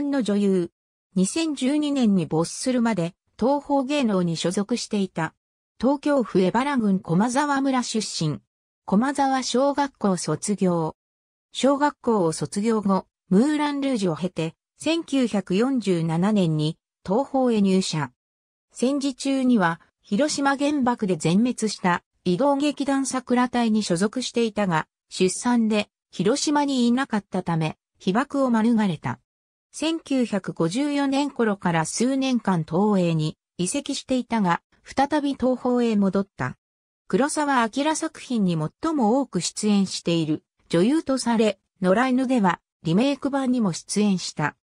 本の女優。2012年に没するまで東方芸能に所属していた。東京府江原郡駒沢村出身。駒沢小学校卒業。小学校を卒業後、ムーランルージュを経て、1947年に東方へ入社。戦時中には広島原爆で全滅した移動劇団桜隊に所属していたが、出産で広島にいなかったため、被爆を免れた。1954年頃から数年間東映に移籍していたが、再び東宝へ戻った。黒沢明作品に最も多く出演している女優とされ、野良犬ではリメイク版にも出演した。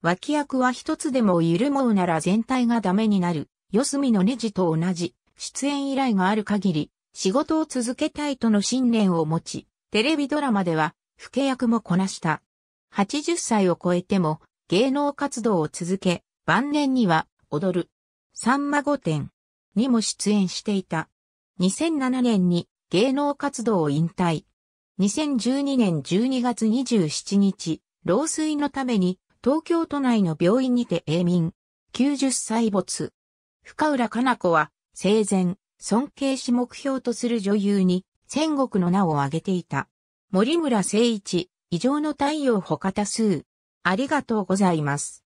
脇役は一つでも緩もうなら全体がダメになる、四隅のネジと同じ、出演依頼がある限り、仕事を続けたいとの信念を持ち、テレビドラマでは、不契役もこなした。80歳を超えても、芸能活動を続け、晩年には、踊る、さんま御殿にも出演していた。2007年に芸能活動を引退。2012年12月27日、老衰のために東京都内の病院にて永眠。90歳没。深浦加奈子は生前、尊敬し目標とする女優に戦国の名を挙げていた。森村誠一、異常の太陽他多数。ありがとうございます。